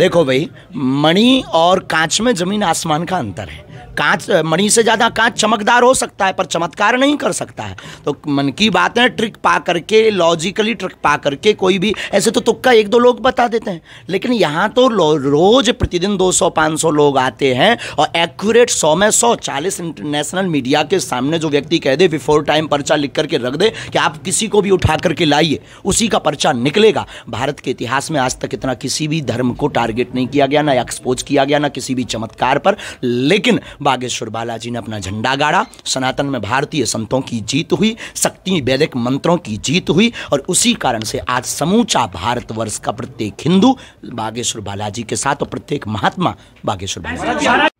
देखो भाई मणि और कांच में जमीन आसमान का अंतर है कांच मणि से ज़्यादा कांच चमकदार हो सकता है पर चमत्कार नहीं कर सकता है तो मन की बात है ट्रिक पा करके लॉजिकली ट्रिक पा करके कोई भी ऐसे तो तुक्का एक दो लोग बता देते हैं लेकिन यहाँ तो रोज़ प्रतिदिन 200-500 लोग आते हैं और एक्यूरेट सौ में सौ चालीस इंटरनेशनल मीडिया के सामने जो व्यक्ति कह दे बिफोर टाइम पर्चा लिख करके रख दे कि आप किसी को भी उठा करके लाइए उसी का पर्चा निकलेगा भारत के इतिहास में आज तक इतना किसी भी धर्म को टारगेट नहीं किया गया ना एक्सपोज किया गया ना किसी भी चमत्कार पर लेकिन बागेश्वर बालाजी ने अपना झंडा गाड़ा सनातन में भारतीय संतों की जीत हुई शक्ति वैदिक मंत्रों की जीत हुई और उसी कारण से आज समूचा भारतवर्ष का प्रत्येक हिंदू बागेश्वर बालाजी के साथ और प्रत्येक महात्मा बागेश्वर बालाजी